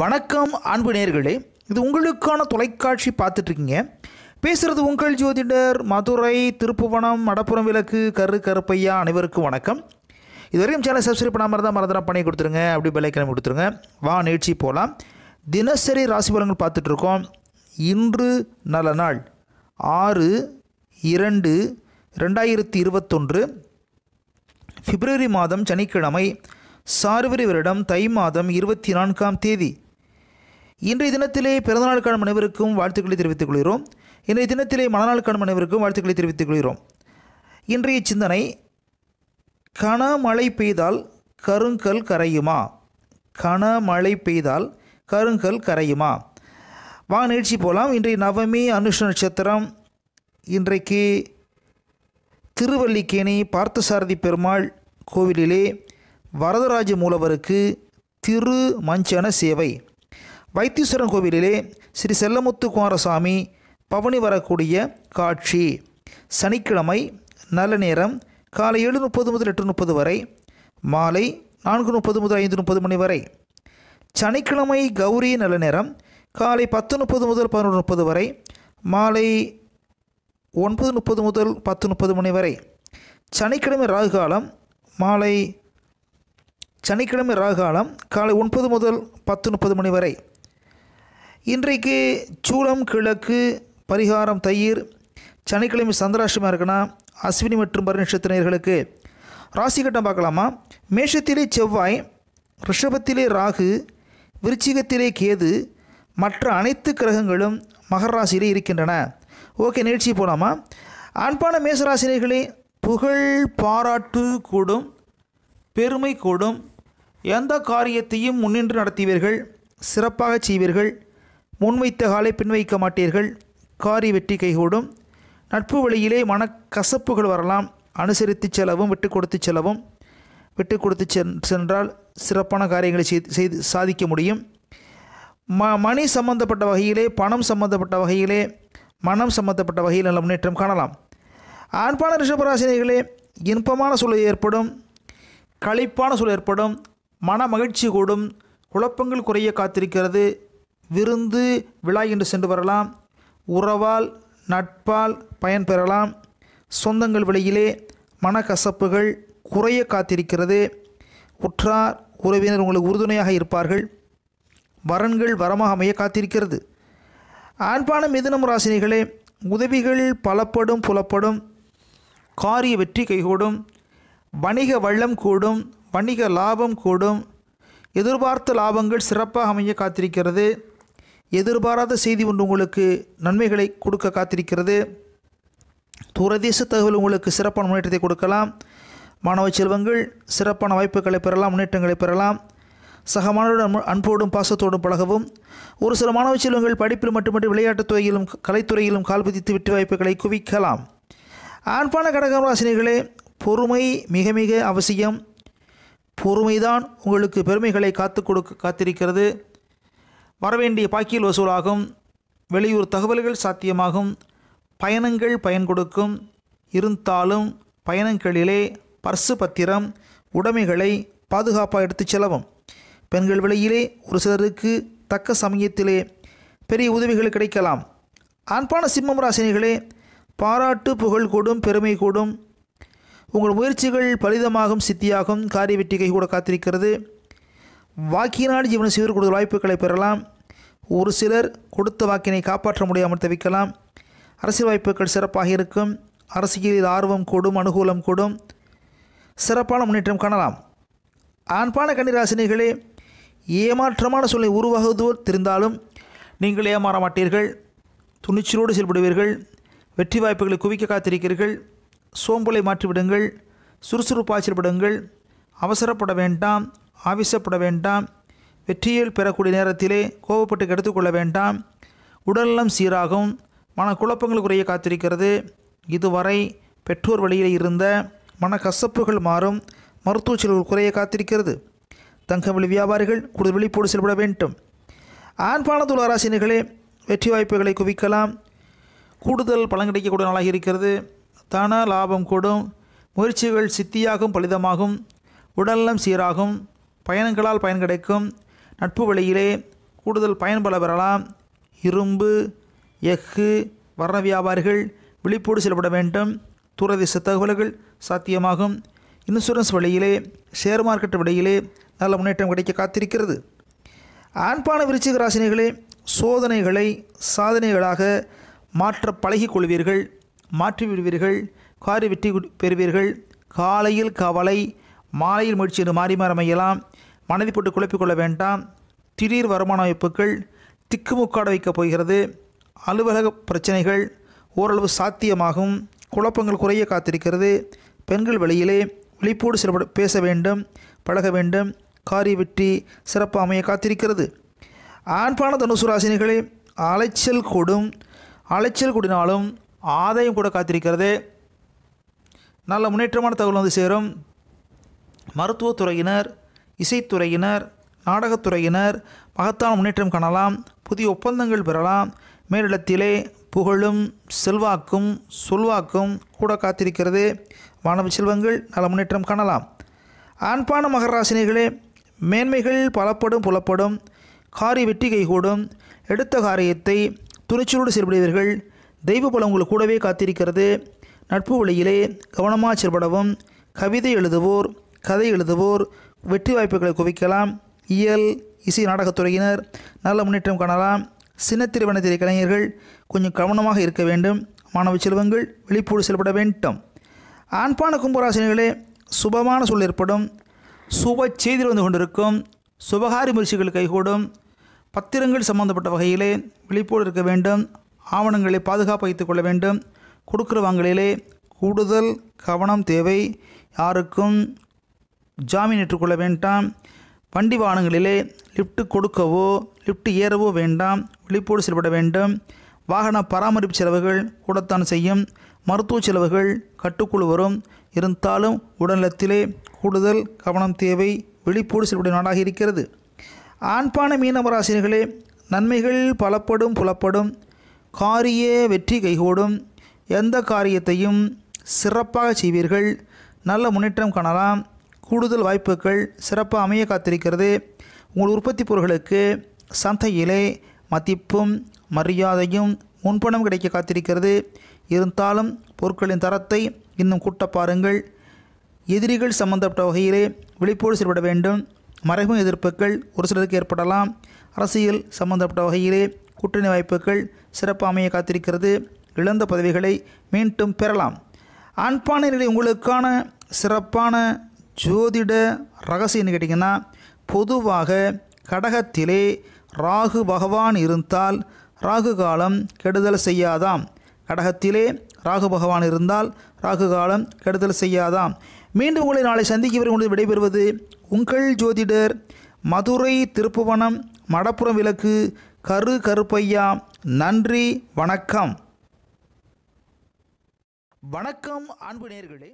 வணக்கம் அன்பு நேர்களே இது உங்களுக்கான தொலைக்காட்சி பார்த்துட்ருக்கீங்க பேசுகிறது உங்கள் ஜோதிடர் மதுரை திருப்புவனம் மடப்புறம் விளக்கு கரு கருப்பையா அனைவருக்கும் வணக்கம் இது வரைக்கும் சேனல் சப்ஸ்கிரைப் பண்ணாமல் இருந்தால் மறந்துடா பண்ணி கொடுத்துருங்க அப்படி பெல்லைக்கனம் கொடுத்துருங்க வா நிகழ்ச்சி போகலாம் தினசரி ராசி பலன்கள் பார்த்துட்ருக்கோம் இன்று நல்ல நாள் ஆறு இரண்டு ரெண்டாயிரத்தி இருபத்தொன்று பிப்ரவரி மாதம் சனிக்கிழமை சார்வரி வருடம் தை மாதம் இருபத்தி நான்காம் தேதி இன்றைய தினத்திலே பிறந்தநாள் காணும் அனைவருக்கும் வாழ்த்துக்களை தெரிவித்துக் கொள்கிறோம் இன்றைய தினத்திலே மனநாள் காணும் அனைவருக்கும் வாழ்த்துக்களை தெரிவித்துக் கொள்கிறோம் இன்றைய சிந்தனை கனமழை பெய்தால் கருங்கல் கரையுமா கனமழை பெய்தால் கருங்கல் கரையுமா வாங்க நிகழ்ச்சி போகலாம் இன்றைய நவமி அனுஷ நட்சத்திரம் இன்றைக்கு திருவல்லிக்கேணி பார்த்தசாரதி பெருமாள் கோவிலிலே வரதராஜ மூலவருக்கு திரு மஞ்சன சேவை வைத்தீஸ்வரன் கோவிலிலே ஸ்ரீ செல்லமுத்து குமாரசாமி பவனி வரக்கூடிய காட்சி சனிக்கிழமை நல்ல நேரம் காலை ஏழு முப்பது முதல் எட்டு முப்பது வரை மாலை நான்கு முப்பது முதல் ஐந்து முப்பது மணி வரை சனிக்கிழமை கௌரி நல்ல நேரம் காலை பத்து முப்பது முதல் பதினொன்று முப்பது வரை மாலை ஒன்பது முப்பது முதல் பத்து முப்பது மணி வரை சனிக்கிழமை ராகு காலம் மாலை சனிக்கிழமை ராகு காலம் காலை ஒன்பது முதல் பத்து முப்பது மணி வரை இன்றைக்கு சூளம் கிழக்கு பரிகாரம் தயிர் சனிக்கிழமை சந்திராஷ்டமாக இருக்குன்னா அஸ்வினி மற்றும் பரிநட்சத்திரர்களுக்கு ராசி கட்டம் பார்க்கலாமா மேஷத்திலே செவ்வாய் ரிஷபத்திலே ராகு விருச்சிகத்திலே கேது மற்ற அனைத்து கிரகங்களும் மகர ராசியிலே இருக்கின்றன ஓகே நிகழ்ச்சி போகலாமா அன்பான மேசராசினர்களே புகழ் பாராட்டு கூடும் பெருமை கூடும் எந்த காரியத்தையும் முன்னின்று நடத்துவீர்கள் சிறப்பாக செய்வீர்கள் முன்வைத்த காலை பின்வைக்க மாட்டீர்கள் காரி வெற்றி கைகூடும் நட்பு வழியிலே மனக்கசப்புகள் வரலாம் அனுசரித்து செலவும் விட்டு கொடுத்து செலவும் விட்டு கொடுத்து சென்றால் சிறப்பான காரியங்களை செய்து சாதிக்க முடியும் ம மணி சம்பந்தப்பட்ட வகையிலே பணம் சம்பந்தப்பட்ட வகையிலே மனம் சம்பந்தப்பட்ட வகையில் நல்ல முன்னேற்றம் காணலாம் ஆண்பான ரிஷபராசினிகளே இன்பமான சூழல் ஏற்படும் களிப்பான சூழல் ஏற்படும் மன மகிழ்ச்சி கூடும் குழப்பங்கள் குறைய காத்திருக்கிறது விருந்து விழா என்று சென்று வரலாம் உறவால் நட்பால் பயன் பெறலாம் சொந்தங்கள் வழியிலே மனக்கசப்புகள் குறைய காத்திருக்கிறது உற்றார் உறவினர் உங்களுக்கு உறுதுணையாக இருப்பார்கள் வரன்கள் வரமாக அமைய காத்திருக்கிறது ஆண்பான மிதுனம் ராசினிகளே உதவிகள் பலப்படும் புலப்படும் காரிய வெற்றி கைகூடும் வணிக வள்ளம் கூடும் வணிக லாபம் கூடும் எதிர்பார்த்த லாபங்கள் சிறப்பாக அமைய காத்திருக்கிறது எதிர்பாராத செய்தி ஒன்று உங்களுக்கு நன்மைகளை கொடுக்க காத்திருக்கிறது தூரதேச தகவல் உங்களுக்கு சிறப்பான முன்னேற்றத்தை கொடுக்கலாம் மாணவ செல்வங்கள் சிறப்பான வாய்ப்புகளை பெறலாம் முன்னேற்றங்களை பெறலாம் சக மாணவர்கள் அன்போடும் பாசத்தோடும் பழகவும் ஒரு சில மாணவ செல்வங்கள் படிப்பில் மட்டுமின்றி விளையாட்டுத் துறையிலும் கலைத்துறையிலும் கால்பதித்து வெற்றி வாய்ப்புகளை குவிக்கலாம் ஆண்பான கடகம் ராசினிகளே பொறுமை மிக மிக அவசியம் பொறுமைதான் உங்களுக்கு பெருமைகளை காத்து கொடுக்க காத்திருக்கிறது வரவேண்டிய பாக்கியல் வசூலாகும் வெளியூர் தகவல்கள் சாத்தியமாகும் பயணங்கள் பயன் கொடுக்கும் இருந்தாலும் பயணங்களிலே பர்சு பத்திரம் உடைமைகளை பாதுகாப்பாக எடுத்துச் செல்லவும் பெண்கள் விலையிலே ஒரு சிலருக்கு தக்க சமயத்திலே பெரிய உதவிகள் கிடைக்கலாம் ஆண்பான சிம்மம் ராசினிகளே பாராட்டு புகழ் கூடும் பெருமை கூடும் உங்கள் முயற்சிகள் பலிதமாகும் சித்தியாகும் காரிய வெற்றிகை கூட காத்திருக்கிறது வாக்கினால் ஜீவன சீர் கொடுத்த வாய்ப்புகளை பெறலாம் ஒரு சிலர் கொடுத்த வாக்கினை காப்பாற்ற முடியாமல் தவிக்கலாம் அரசியல் வாய்ப்புகள் சிறப்பாக இருக்கும் அரசியலில் ஆர்வம் கூடும் அனுகூலம் கூடும் சிறப்பான முன்னேற்றம் காணலாம் ஆண்பான கன்னிராசினிகளே ஏமாற்றமான சூழ்நிலை உருவாகுதோ தெரிந்தாலும் நீங்கள் ஏமாற மாட்டீர்கள் துணிச்சலோடு செயல்படுவீர்கள் வெற்றி வாய்ப்புகளை குவிக்க காத்திருக்கிறீர்கள் சோம்பலை மாற்றிவிடுங்கள் சுறுசுறுப்பாக செயல்படுங்கள் அவசரப்பட வேண்டாம் ஆவிசப்பட வேண்டாம் வெற்றியில் பெறக்கூடிய நேரத்திலே கோபப்பட்டு கெடுத்துக்கொள்ள வேண்டாம் உடல்நலம் சீராகும் மனக்குழப்பங்கள் குறைய காத்திருக்கிறது இதுவரை பெற்றோர் வழியில் இருந்த மனக்கசப்புகள் மாறும் மருத்துவ செலவுகள் குறைய காத்திருக்கிறது தங்கவெளி வியாபாரிகள் கூடுதல் விழிப்போடு செயல்பட வேண்டும் ஆண்பான துளாராசினர்களே வெற்றி வாய்ப்புகளை குவிக்கலாம் கூடுதல் பலன் கிடைக்கக்கூடிய நாளாக இருக்கிறது தன லாபம் கூடும் முயற்சிகள் சித்தியாகும் பலிதமாகும் உடல்நலம் சீராகும் பயணங்களால் பயன் கிடைக்கும் நட்பு வழியிலே கூடுதல் பயன் பல பெறலாம் இரும்பு எஃகு வர்ண வியாபாரிகள் விழிப்போடு செயல்பட வேண்டும் தூரதேச தகவல்கள் சாத்தியமாகும் இன்சூரன்ஸ் வழியிலே ஷேர் மார்க்கெட் வழியிலே நல்ல முன்னேற்றம் கிடைக்க காத்திருக்கிறது ஆண்பான விருச்சிக ராசினிகளே சோதனைகளை சாதனைகளாக மாற்ற பழகி கொள்வீர்கள் மாற்றிவிடுவீர்கள் காரி வெற்றி பெறுவீர்கள் காலையில் கவலை மாலையில் முயற்சி என்று மாறி மாறமையலாம் மனதி போட்டு குழப்பிக்கொள்ள வேண்டாம் திடீர் வருமான வாய்ப்புகள் திக்குமுக்காட வைக்கப் போகிறது அலுவலக பிரச்சனைகள் ஓரளவு சாத்தியமாகும் குழப்பங்கள் குறைய காத்திருக்கிறது பெண்கள் வழியிலே விழிப்போடு சில பேச வேண்டும் பழக வேண்டும் காரிய வெற்றி சிறப்பு அமைய காத்திருக்கிறது ஆண்பான தனுசு ராசினிகளே அலைச்சல் கூடும் அலைச்சல் கூடினாலும் ஆதாயம் கூட காத்திருக்கிறது நல்ல முன்னேற்றமான தகவல் வந்து சேரும் மருத்துவத்துறையினர் இசைத்துறையினர் நாடகத்துறையினர் மகத்தான முன்னேற்றம் காணலாம் புதிய ஒப்பந்தங்கள் பெறலாம் மேலிடத்திலே புகழும் செல்வாக்கும் சொல்வாக்கும் கூட காத்திருக்கிறது மாணவ செல்வங்கள் நல்ல முன்னேற்றம் காணலாம் ஆண்பான மகராசினிகளே மேன்மைகள் பலப்படும் புலப்படும் காரி வெற்றி கைகூடும் எடுத்த காரியத்தை துணிச்சலோடு செயல்படுவீர்கள் தெய்வ பலங்கள் உங்களுக்கு கூடவே காத்திருக்கிறது நட்பு வழியிலே கவனமாக செயல்படவும் கவிதை எழுதுவோர் கதை எழுதுவோர் வெற்றி வாய்ப்புகளை குவிக்கலாம் இயல் இசை நாடகத்துறையினர் நல்ல முன்னேற்றம் காணலாம் சின்னத்திருவன கலைஞர்கள் கொஞ்சம் கவனமாக இருக்க வேண்டும் மாணவ செல்வங்கள் விழிப்போடு செயல்பட வேண்டும் ஆண்பான கும்பராசினிகளே சுபமான சூழல் ஏற்படும் சுப செய்தி வந்து கொண்டிருக்கும் சுபகாரி முயற்சிகள் கைகூடும் பத்திரங்கள் சம்பந்தப்பட்ட வகையிலே விழிப்போடு இருக்க வேண்டும் ஆவணங்களை பாதுகாப்பு வைத்துக் கொள்ள வேண்டும் கொடுக்குற வாங்கலிலே கூடுதல் கவனம் தேவை யாருக்கும் ஜாமீன் ஏற்றுக்கொள்ள வேண்டாம் வண்டி வாகனங்களிலே லிஃப்ட் கொடுக்கவோ லிஃப்ட் ஏறவோ வேண்டாம் விழிப்போடு செயல்பட வேண்டும் வாகன பராமரிப்பு செலவுகள் கூடத்தான் செய்யும் மருத்துவ செலவுகள் கட்டுக்குள் வரும் இருந்தாலும் உடல்நலத்திலே கூடுதல் கவனம் தேவை விழிப்போடு செல்வடைய நாடாக இருக்கிறது ஆண்பான மீனவராசிரியர்களே நன்மைகள் பலப்படும் புலப்படும் காரிய வெற்றி கைகூடும் எந்த காரியத்தையும் சிறப்பாக செய்வீர்கள் நல்ல முன்னேற்றம் காணலாம் கூடுதல் வாய்ப்புகள் சிறப்பாக அமைய காத்திருக்கிறது உங்கள் உற்பத்தி பொருட்களுக்கு சந்தையிலே மதிப்பும் மரியாதையும் முன்பணம் கிடைக்க காத்திருக்கிறது இருந்தாலும் பொருட்களின் தரத்தை இன்னும் கூட்ட பாருங்கள் எதிரிகள் சம்பந்தப்பட்ட வகையிலே விழிப்போடு செயல்பட வேண்டும் மறைமுக எதிர்ப்புகள் ஒரு சிலருக்கு ஏற்படலாம் அரசியல் சம்பந்தப்பட்ட வகையிலே கூட்டணி வாய்ப்புகள் சிறப்பு அமைய காத்திருக்கிறது இழந்த பதவிகளை மீண்டும் பெறலாம் அன்பான உங்களுக்கு உங்களுக்கான சிறப்பான ஜோதிட ரகசியம்னு கேட்டிங்கன்னா பொதுவாக கடகத்திலே ராகு பகவான் இருந்தால் ராகு காலம் கெடுதல் செய்யாதாம் கடகத்திலே ராகு பகவான் இருந்தால் ராகு காலம் கெடுதல் செய்யாதாம் மீண்டும் உங்களை நாளை சந்திக்க விரும்புவது விடைபெறுவது உங்கள் ஜோதிடர் மதுரை திருப்புவனம் மடப்புறம் விளக்கு கரு கருப்பையா நன்றி வணக்கம் வணக்கம் அன்பு நேர்களே